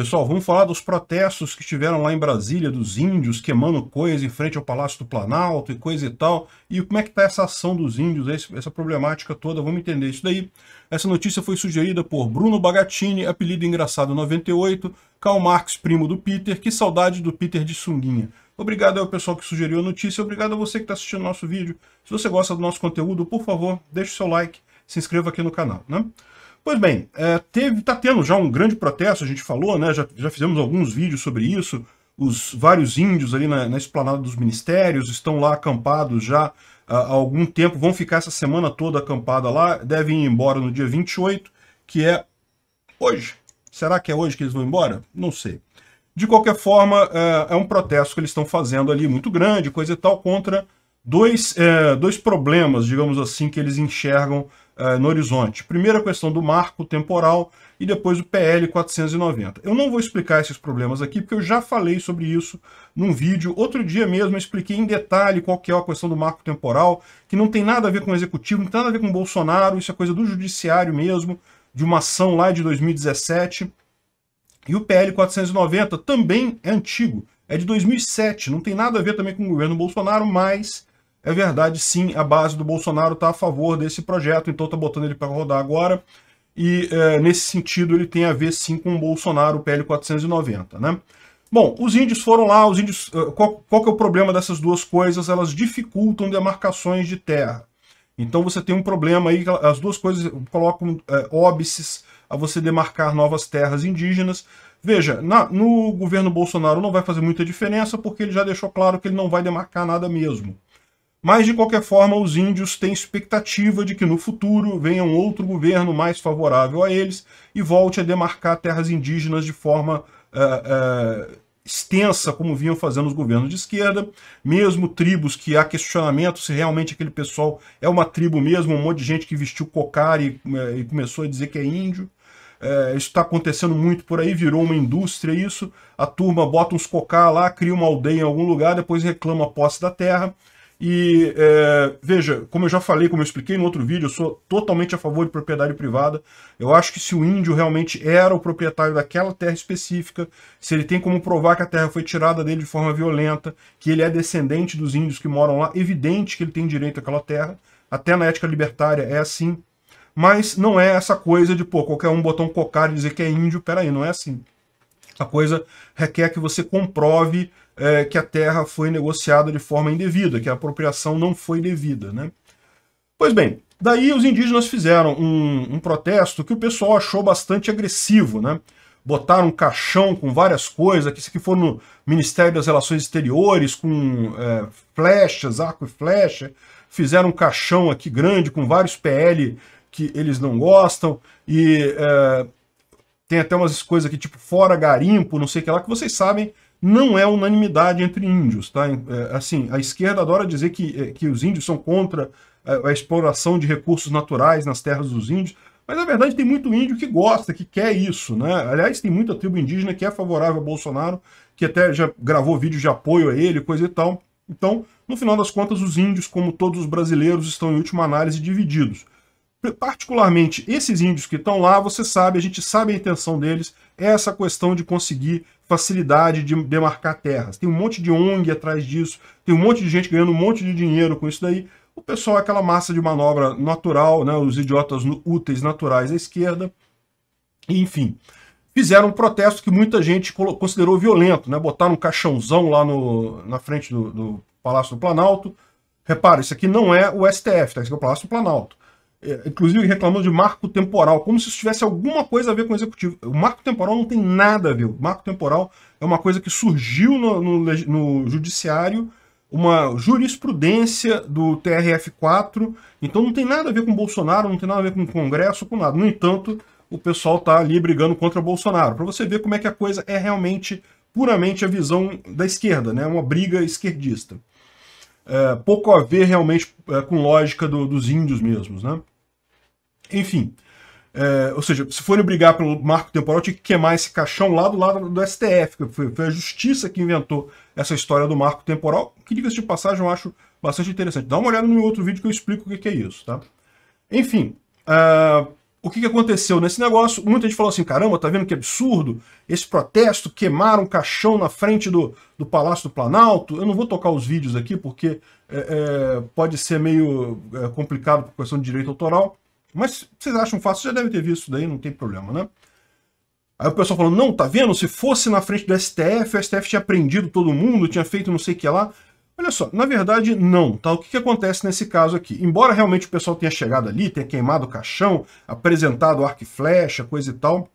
Pessoal, vamos falar dos protestos que tiveram lá em Brasília, dos índios queimando coisa em frente ao Palácio do Planalto e coisa e tal. E como é que está essa ação dos índios, essa problemática toda, vamos entender isso daí. Essa notícia foi sugerida por Bruno Bagatini, apelido engraçado 98, Karl Marx, primo do Peter, que saudade do Peter de sunguinha. Obrigado ao pessoal que sugeriu a notícia, obrigado a você que está assistindo nosso vídeo. Se você gosta do nosso conteúdo, por favor, deixe o seu like, se inscreva aqui no canal, né? Pois bem, é, teve, tá tendo já um grande protesto, a gente falou, né? Já, já fizemos alguns vídeos sobre isso. Os vários índios ali na, na esplanada dos ministérios estão lá acampados já há, algum tempo, vão ficar essa semana toda acampada lá, devem ir embora no dia 28, que é hoje. Será que é hoje que eles vão embora? Não sei. De qualquer forma, é, é um protesto que eles estão fazendo ali muito grande, coisa e tal, contra dois, é, dois problemas, digamos assim, que eles enxergam é, no horizonte. Primeiro a questão do marco temporal e depois o PL 490. Eu não vou explicar esses problemas aqui, porque eu já falei sobre isso num vídeo. Outro dia mesmo eu expliquei em detalhe qual que é a questão do marco temporal, que não tem nada a ver com o Executivo, não tem nada a ver com o Bolsonaro, isso é coisa do Judiciário mesmo, de uma ação lá de 2017. E o PL 490 também é antigo, é de 2007, não tem nada a ver também com o governo Bolsonaro, mas é verdade, sim, a base do Bolsonaro está a favor desse projeto, então está botando ele para rodar agora. E é, nesse sentido ele tem a ver sim com o Bolsonaro, o PL 490, né? Bom, os índios foram lá, os índios. Eh, qual, qual é o problema dessas duas coisas? Elas dificultam demarcações de terra. Então você tem um problema aí, as duas coisas colocam é, óbices a você demarcar novas terras indígenas. Veja, na, no governo Bolsonaro não vai fazer muita diferença, porque ele já deixou claro que ele não vai demarcar nada mesmo. Mas, de qualquer forma, os índios têm expectativa de que no futuro venha um outro governo mais favorável a eles e volte a demarcar terras indígenas de forma eh, eh, extensa, como vinham fazendo os governos de esquerda. Mesmo tribos que há questionamento se realmente aquele pessoal é uma tribo mesmo, um monte de gente que vestiu cocar e, eh, e começou a dizer que é índio. É, isso está acontecendo muito por aí, virou uma indústria isso. A turma bota uns cocá lá, cria uma aldeia em algum lugar, depois reclama a posse da terra. E é, veja, como eu já falei, como eu expliquei no outro vídeo, eu sou totalmente a favor de propriedade privada. Eu acho que se o índio realmente era o proprietário daquela terra específica, se ele tem como provar que a terra foi tirada dele de forma violenta, que ele é descendente dos índios que moram lá, evidente que ele tem direito àquela terra. Até na ética libertária é assim. Mas não é essa coisa de, pô, qualquer um botar um cocar e dizer que é índio, peraí, não é assim. A coisa requer que você comprove é, que a terra foi negociada de forma indevida, que a apropriação não foi devida. Né? Pois bem, daí os indígenas fizeram um, um protesto que o pessoal achou bastante agressivo. Né? Botaram um caixão com várias coisas, que isso aqui foi no Ministério das Relações Exteriores, com é, flechas, arco e flecha, fizeram um caixão aqui grande com vários PL que eles não gostam e é, tem até umas coisas aqui tipo fora garimpo, não sei o que lá, que vocês sabem não é unanimidade entre índios, tá? É, assim, a esquerda adora dizer que, é, que os índios são contra a, é, a exploração de recursos naturais nas terras dos índios, mas na verdade tem muito índio que gosta, que quer isso, né? Aliás, tem muita tribo indígena que é favorável a Bolsonaro, que até já gravou vídeo de apoio a ele, coisa e tal. Então, no final das contas, os índios, como todos os brasileiros, estão em última análise divididos. Particularmente esses índios que estão lá, você sabe, a gente sabe a intenção deles, essa questão de conseguir facilidade de demarcar terras. Tem um monte de ONG atrás disso, tem um monte de gente ganhando um monte de dinheiro com isso daí. O pessoal é aquela massa de manobra natural, né, os idiotas úteis naturais à esquerda, enfim. Fizeram um protesto que muita gente considerou violento, né? Botaram um caixãozão lá no, na frente do, do Palácio do Planalto. Repara, isso aqui não é o STF, tá? Isso aqui é o Palácio do Planalto. É, inclusive reclamando de marco temporal, como se isso tivesse alguma coisa a ver com o executivo. O marco temporal não tem nada a ver. O marco temporal é uma coisa que surgiu no, no, no judiciário, uma jurisprudência do TRF4, então não tem nada a ver com Bolsonaro, não tem nada a ver com o Congresso, com nada. No entanto, o pessoal está ali brigando contra Bolsonaro, para você ver como é que a coisa é realmente, puramente a visão da esquerda, né? uma briga esquerdista. É, pouco a ver realmente é, com lógica do, dos índios mesmos, né? Enfim. É, ou seja, se forem brigar pelo marco temporal, tinha que queimar esse caixão lá do lado do STF. Foi, foi a justiça que inventou essa história do marco temporal, que, diga-se de passagem, eu acho bastante interessante. Dá uma olhada no meu outro vídeo que eu explico o que, é isso, tá? Enfim, uh, o que, que aconteceu nesse negócio? Muita gente falou assim, caramba, tá vendo que absurdo? Esse protesto, queimaram um caixão na frente do, do Palácio do Planalto. Eu não vou tocar os vídeos aqui, porque é, é, pode ser meio é, complicado por questão de direito autoral mas vocês acham fácil, já deve ter visto isso daí, não tem problema, né? Aí o pessoal falando, não, tá vendo? Se fosse na frente do STF, o STF tinha prendido todo mundo, tinha feito não sei o que lá. Olha só, na verdade, não, tá? O que, que acontece nesse caso aqui? Embora realmente o pessoal tenha chegado ali, tenha queimado o caixão, apresentado arco e flecha, coisa e tal,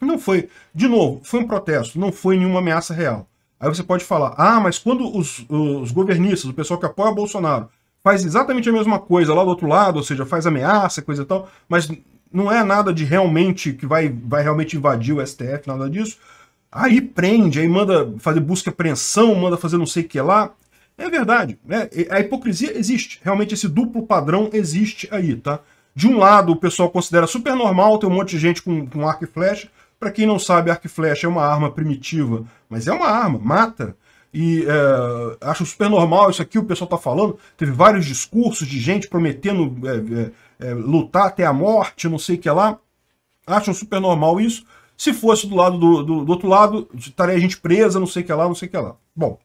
não foi, de novo, foi um protesto, não foi nenhuma ameaça real. Aí você pode falar, ah, mas quando os, os governistas, o pessoal que apoia o Bolsonaro, faz exatamente a mesma coisa lá do outro lado, ou seja, faz ameaça, coisa e tal, mas não é nada de realmente que vai, vai realmente invadir o STF, nada disso. Aí prende, aí manda fazer busca e apreensão, manda fazer não sei o que lá. É verdade, né? A hipocrisia existe. Realmente esse duplo padrão existe aí, tá? De um lado, o pessoal considera super normal ter um monte de gente com, com arco e flecha. Para quem não sabe, arco e flecha é uma arma primitiva, mas é uma arma, mata e é, acho super normal isso aqui, o pessoal está falando. Teve vários discursos de gente prometendo é, é, é, lutar até a morte, não sei o que lá. Acham super normal isso. Se fosse do lado do, do, do outro lado, estaria a gente presa, não sei o que lá, não sei o que lá. Bom,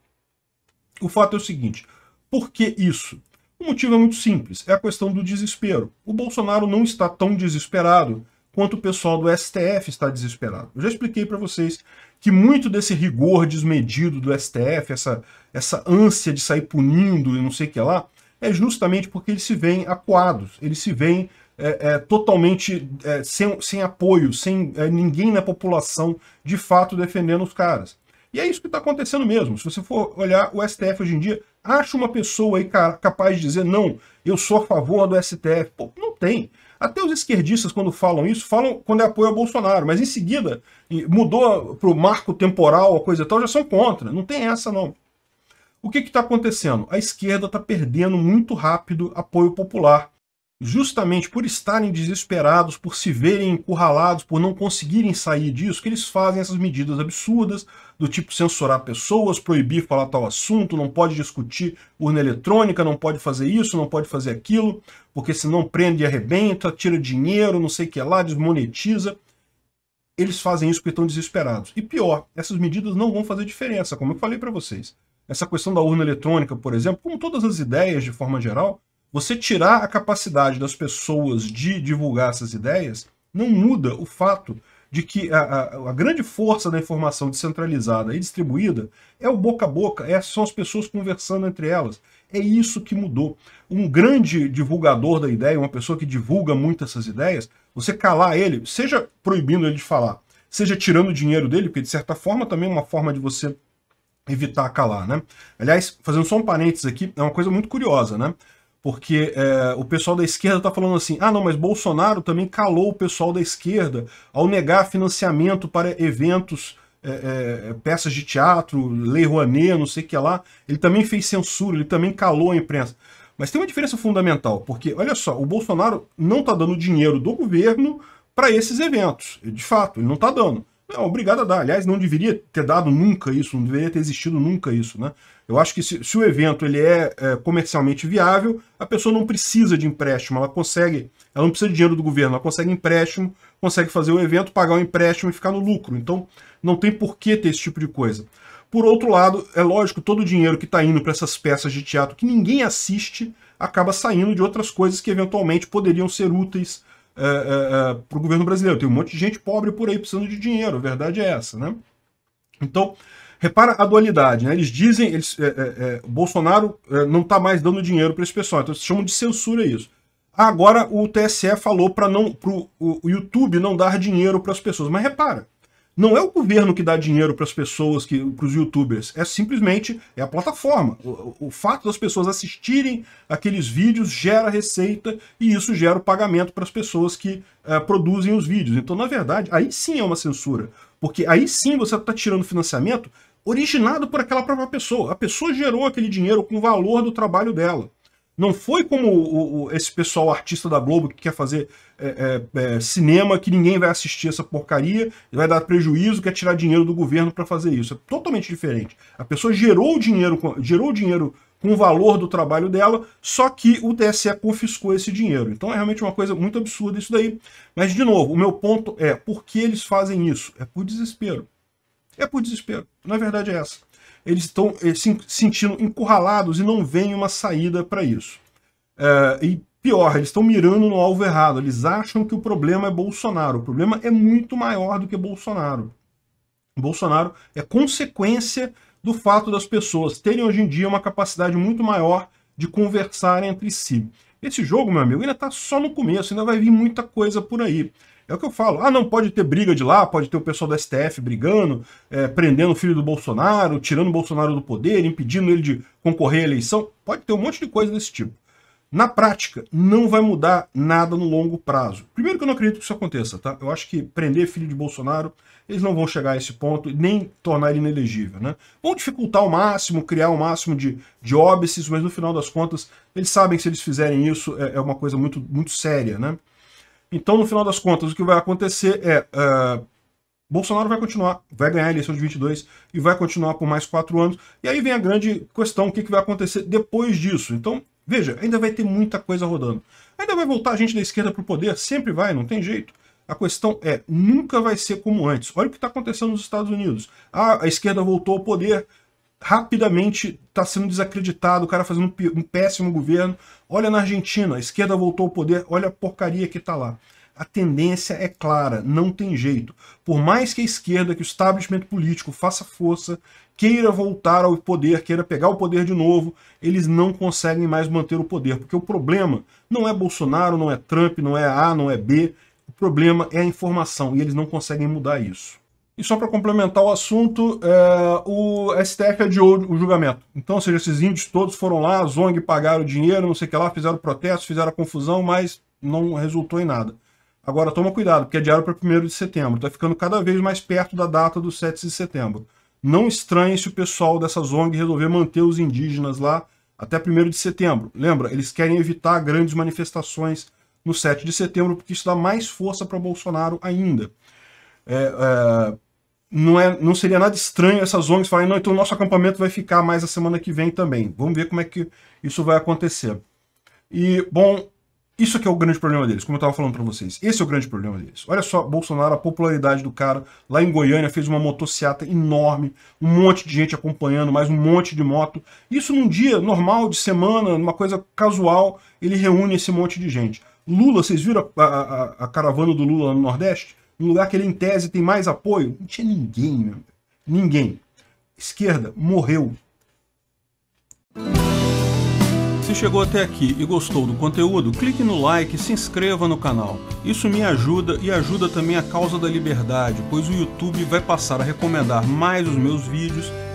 o fato é o seguinte: por que isso? O motivo é muito simples, é a questão do desespero. O Bolsonaro não está tão desesperado quanto o pessoal do STF está desesperado. Eu já expliquei para vocês que muito desse rigor desmedido do STF, essa, essa ânsia de sair punindo e não sei o que lá, é justamente porque eles se veem acuados, eles se veem é, é, totalmente é, sem, sem apoio, sem é, ninguém na população de fato defendendo os caras. E é isso que está acontecendo mesmo. Se você for olhar o STF hoje em dia, acha uma pessoa aí capaz de dizer não, eu sou a favor do STF. Pô, não tem. Até os esquerdistas, quando falam isso, falam quando é apoio a Bolsonaro, mas em seguida mudou para o marco temporal, a coisa e tal, já são contra. Não tem essa, não. O que está acontecendo? A esquerda está perdendo muito rápido apoio popular justamente por estarem desesperados, por se verem encurralados, por não conseguirem sair disso, que eles fazem essas medidas absurdas, do tipo censurar pessoas, proibir falar tal assunto, não pode discutir urna eletrônica, não pode fazer isso, não pode fazer aquilo, porque senão prende e arrebenta, tira dinheiro, não sei o que lá, desmonetiza. Eles fazem isso porque estão desesperados. E pior, essas medidas não vão fazer diferença, como eu falei para vocês. Essa questão da urna eletrônica, por exemplo, como todas as ideias de forma geral, você tirar a capacidade das pessoas de divulgar essas ideias não muda o fato de que a, a, a, grande força da informação descentralizada e distribuída é o boca a boca, é, são as pessoas conversando entre elas. É isso que mudou. Um grande divulgador da ideia, uma pessoa que divulga muito essas ideias, você calar ele, seja proibindo ele de falar, seja tirando o dinheiro dele, porque de certa forma também é uma forma de você evitar calar, né? Aliás, fazendo só um parênteses aqui, é uma coisa muito curiosa, né? porque é, o pessoal da esquerda está falando assim: ah, não, mas Bolsonaro também calou o pessoal da esquerda ao negar financiamento para eventos, é, é, é, peças de teatro, Lei Rouanet, não sei o que lá. Ele também fez censura, ele também calou a imprensa. Mas tem uma diferença fundamental, porque, olha só, o Bolsonaro não está dando dinheiro do governo para esses eventos. De fato, ele não está dando. Não, obrigado a dar. Aliás, não deveria ter dado nunca isso, não deveria ter existido nunca isso, né? Eu acho que se, se o evento ele é, é, comercialmente viável, a pessoa não precisa de empréstimo, ela consegue, ela não precisa de dinheiro do governo, ela consegue empréstimo, consegue fazer o evento, pagar o empréstimo e ficar no lucro. Então, não tem por que ter esse tipo de coisa. Por outro lado, é lógico, todo o dinheiro que está indo para essas peças de teatro que ninguém assiste acaba saindo de outras coisas que eventualmente poderiam ser úteis é, é, é para o governo brasileiro. Tem um monte de gente pobre por aí precisando de dinheiro, a verdade é essa, né? Então, repara a dualidade, né? Eles dizem, eles, é, é, é Bolsonaro não está mais dando dinheiro para esse pessoal, então eles chamam de censura isso. Agora o TSE falou para não, o, o YouTube não dar dinheiro para as pessoas, mas repara, não é o governo que dá dinheiro para as pessoas, para os youtubers. É simplesmente é a plataforma. O, o, fato das pessoas assistirem aqueles vídeos gera receita e isso gera o pagamento para as pessoas que é, produzem os vídeos. Então, na verdade, aí sim é uma censura. Porque aí sim você está tirando financiamento originado por aquela própria pessoa. A pessoa gerou aquele dinheiro com o valor do trabalho dela. Não foi como o, o, esse pessoal artista da Globo que quer fazer é, é, é cinema, que ninguém vai assistir essa porcaria, vai dar prejuízo, quer tirar dinheiro do governo para fazer isso. É totalmente diferente. A pessoa gerou dinheiro, gerou dinheiro com o valor do trabalho dela, só que o TSE confiscou esse dinheiro. Então é realmente uma coisa muito absurda isso daí. Mas, de novo, o meu ponto é, por que eles fazem isso? É por desespero. É por desespero. Na verdade é essa eles estão eh, se sentindo encurralados e não veem uma saída para isso. É, e pior, eles estão mirando no alvo errado. Eles acham que o problema é Bolsonaro. O problema é muito maior do que Bolsonaro. Bolsonaro é consequência do fato das pessoas terem hoje em dia uma capacidade muito maior de conversar entre si. Esse jogo, meu amigo, ainda está só no começo, ainda vai vir muita coisa por aí. É o que eu falo. Ah, não pode ter briga de lá, pode ter o pessoal do STF brigando, é, prendendo o filho do Bolsonaro, tirando o Bolsonaro do poder, impedindo ele de concorrer à eleição. Pode ter um monte de coisa desse tipo. Na prática, não vai mudar nada no longo prazo. Primeiro que eu não acredito que isso aconteça, tá? Eu acho que prender filho de Bolsonaro, eles não vão chegar a esse ponto, nem tornar ele inelegível, né? Vão dificultar ao máximo, criar o um máximo de, de óbices, mas no final das contas, eles sabem que se eles fizerem isso, é, é uma coisa muito, muito séria, né? Então, no final das contas, o que vai acontecer é. Uh, Bolsonaro vai continuar, vai ganhar a eleição de 22 e vai continuar por mais quatro anos. E aí vem a grande questão: o que, que vai acontecer depois disso? Então, veja, ainda vai ter muita coisa rodando. Ainda vai voltar a gente da esquerda para o poder, sempre vai, não tem jeito. A questão é, nunca vai ser como antes. Olha o que está acontecendo nos Estados Unidos. Ah, a esquerda voltou ao poder rapidamente está sendo desacreditado, o cara fazendo um péssimo governo. Olha na Argentina, a esquerda voltou ao poder, olha a porcaria que está lá. A tendência é clara, não tem jeito. Por mais que a esquerda, que o establishment político faça força, queira voltar ao poder, queira pegar o poder de novo, eles não conseguem mais manter o poder. Porque o problema não é Bolsonaro, não é Trump, não é A, não é B. O problema é a informação e eles não conseguem mudar isso. E só para complementar o assunto, é, o STF adiou o julgamento. Então, ou seja, esses índios todos foram lá, Zong pagaram o dinheiro, não sei o que lá, fizeram protesto, fizeram confusão, mas não resultou em nada. Agora, toma cuidado, porque é diário para 1 de setembro. Está ficando cada vez mais perto da data do 7 de setembro. Não estranhe se o pessoal dessa Zong resolver manter os indígenas lá até 1 de setembro. Lembra, eles querem evitar grandes manifestações no 7 de setembro, porque isso dá mais força para Bolsonaro ainda. É, é, não, é, não seria nada estranho essas ONGs falarem, não, então o nosso acampamento vai ficar mais a semana que vem também. Vamos ver como é que isso vai acontecer. E, bom, isso que é o grande problema deles, como eu estava falando para vocês. Esse é o grande problema deles. Olha só, Bolsonaro, a popularidade do cara. Lá em Goiânia fez uma motociata enorme, um monte de gente acompanhando, mais um monte de moto. Isso num dia normal, de semana, numa coisa casual, ele reúne esse monte de gente. Lula, vocês viram a, a, a caravana do Lula no Nordeste? no lugar que ele, em tese, tem mais apoio? Não tinha ninguém, meu. Ninguém. Esquerda morreu. Se chegou até aqui e gostou do conteúdo, clique no like e se inscreva no canal. Isso me ajuda e ajuda também a causa da liberdade, pois o YouTube vai passar a recomendar mais os meus vídeos